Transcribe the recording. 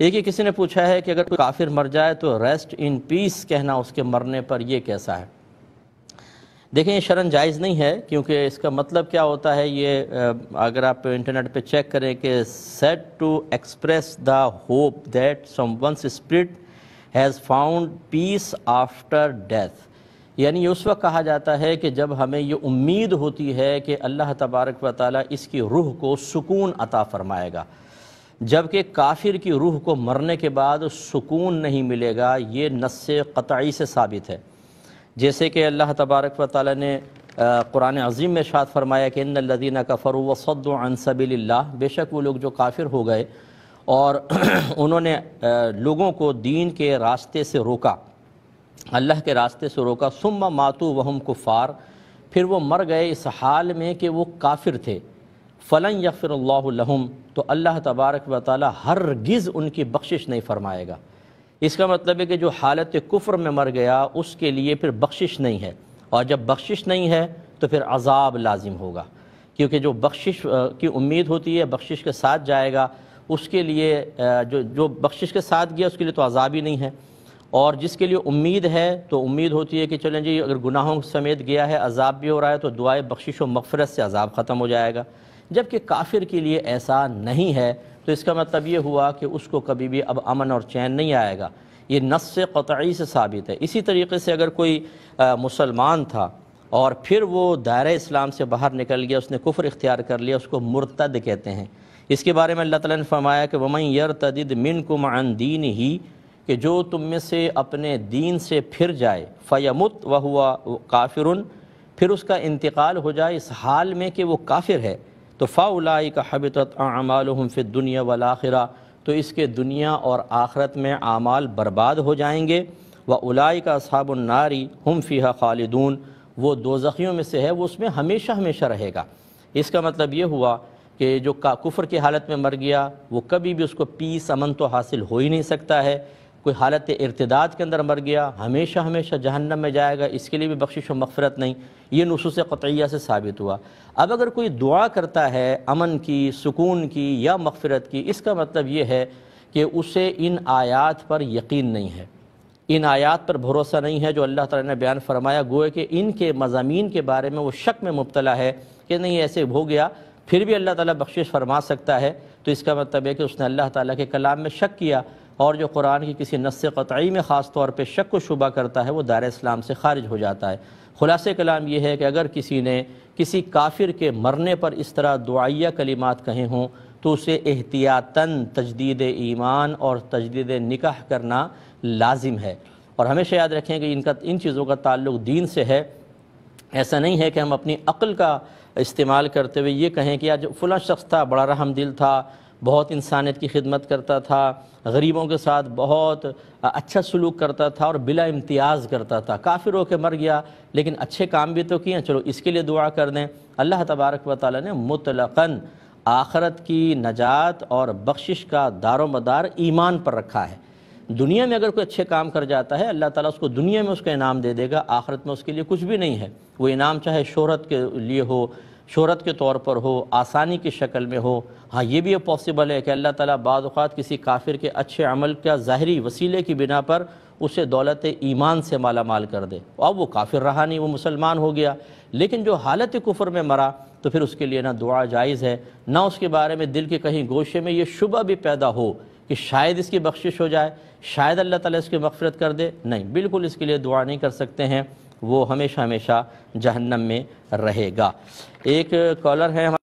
एक ही किसी ने पूछा है कि अगर कोई काफिर मर जाए तो रेस्ट इन पीस कहना उसके मरने पर यह कैसा है देखें ये शरण जायज़ नहीं है क्योंकि इसका मतलब क्या होता है ये अगर आप इंटरनेट पे चेक करें कि set to express the hope that one's spirit has found peace after death यानी उस वक्त कहा जाता है कि जब हमें ये उम्मीद होती है कि अल्लाह तबारक व ताली इसकी रूह को सुकून अता फरमाएगा जबकि काफिर की रूह को मरने के बाद सुकून नहीं मिलेगा ये नस् क़तई से साबित है जैसे कि अल्लाह तबारक व ताली ने कुरान अजीम में शाद फरमाया कि इन लदीना कफ़र वसदसबिल्ला बेशक वो लोग जो काफिर हो गए और उन्होंने लोगों को दीन के रास्ते से रोका अल्लाह के रास्ते से रोका सुम मातू वहम कुफ़ार फिर वो मर गए इस हाल में कि वो काफिर थे फ़लन यफ़रल्लाम तो अल्लाह तबारक व ताली गिज़ उनकी बख्शिश नहीं फरमाएगा इसका मतलब है कि जो हालत कुफ्र में मर गया उसके लिए फिर बख्शिश नहीं है और जब बख्शिश नहीं है तो फिर अजाब लाजिम होगा क्योंकि जो बख्शिश की उम्मीद होती है बख्शिश के साथ जाएगा उसके लिए जो जो बख्शिश के साथ गया उसके लिए तो अजाब ही नहीं है और जिसके लिए उम्मीद है तो उम्मीद होती है कि चलें जी अगर गुनाहों समेत गया है अजाब भी हो रहा है तो दुआए बख्शिश व मफ़रत से अजाब ख़त्म हो जाएगा जबकि काफिर के लिए ऐसा नहीं है तो इसका मतलब ये हुआ कि उसको कभी भी अब अमन और चैन नहीं आएगा ये नस क़तई से साबित है इसी तरीके से अगर कोई मुसलमान था और फिर वो दायरे इस्लाम से बाहर निकल गया उसने कुफर इख्तियार कर लिया उसको मुर्तद कहते हैं इसके बारे में अल्लाह ताला ने फरमाया कि वमन यर तदिद मिन कुम दीन ही कि जो तुम में से अपने दीन से फिर जाए फ़यमुत व हुआ काफिर फिर उसका इंतकाल हो जाए इस हाल में कि वो काफिर है तो फ़ाउलाई का हबित आमालहम फिर दुनिया वाल आखिरा तो इसके दुनिया और आखरत में आमाल बर्बाद हो जाएंगे व उलाई का साबुन्नारी हम है खालिदून वो दो जख़ियों में से है वो उसमें हमेशा हमेशा रहेगा इसका मतलब ये हुआ कि जो का कुफर की हालत में मर गया वो कभी भी उसको पीस अमन तो हासिल हो ही नहीं सकता है कोई हालत इरतदाद के अंदर मर गया हमेशा हमेशा जहन्नम में जाएगा इसके लिए भी बख्शिश और मफ़रत नहीं ये नसूस क़तिया से साबित हुआ अब अगर कोई दुआ करता है अमन की सुकून की या मफ़रत की इसका मतलब ये है कि उसे इन आयात पर यकीन नहीं है इन आयात पर भरोसा नहीं है जो अल्लाह ताला ने बयान फरमाया गोए कि इनके मजामी के बारे में वो शक में मुबतला है कि नहीं ऐसे हो गया फिर भी अल्लाह ताला बख्शिश फरमा सकता है तो इसका मतलब है कि उसने अल्लाह ताला के कलाम में शक किया और जो कुरान की किसी नस् कतई में ख़ास तौर पर शक व शुबा करता है वो दार इस्लाम से खारिज हो जाता है ख़ुलास कलाम यह है कि अगर किसी ने किसी काफिर के मरने पर इस तरह दुआया कलिमात कहे हों तो उसे एहतियातन तजदीद ईमान और तजदीद निकाह करना लाजिम है और हमेशा याद रखें कि इनका इन चीज़ों का ताल्लुक दीन से है ऐसा नहीं है कि हम अपनी अक़ल का इस्तेमाल करते हुए ये कहें कि आज फलां शख्स था बड़ा रहम दिल था बहुत इंसानियत की खिदमत करता था गरीबों के साथ बहुत अच्छा सलूक करता था और बिला इम्तियाज़ करता था रो के मर गया लेकिन अच्छे काम भी तो किए चलो इसके लिए दुआ कर दें अल्लाह तबारक व ताली ने मुतलकन आखरत की नजात और बख्शिश का दारो मदार ईमान पर रखा है दुनिया में अगर कोई अच्छे काम कर जाता है अल्लाह ताला उसको दुनिया में उसका इनाम दे देगा आखरत में उसके लिए कुछ भी नहीं है वो इनाम चाहे शोहरत के लिए हो शहरत के तौर पर हो आसानी की शक्ल में हो हाँ ये भी पॉसिबल है कि अल्लाह ताला बाज़ात किसी काफिर के अच्छे अमल का ज़ाहरी वसीले की बिना पर उसे दौलत ईमान से माला माल कर दे अब वो काफिर रहा नहीं वो मुसलमान हो गया लेकिन जो हालत कुफर में मरा तो फिर उसके लिए ना दुआ जायज़ है ना उसके बारे में दिल के कहीं गोशे में ये शुबा भी पैदा हो कि शायद इसकी बख्शिश हो जाए शायद अल्लाह ताला इसकी मफ़रत कर दे नहीं बिल्कुल इसके लिए दुआ नहीं कर सकते हैं वो हमेशा हमेशा जहन्नम में रहेगा एक कॉलर है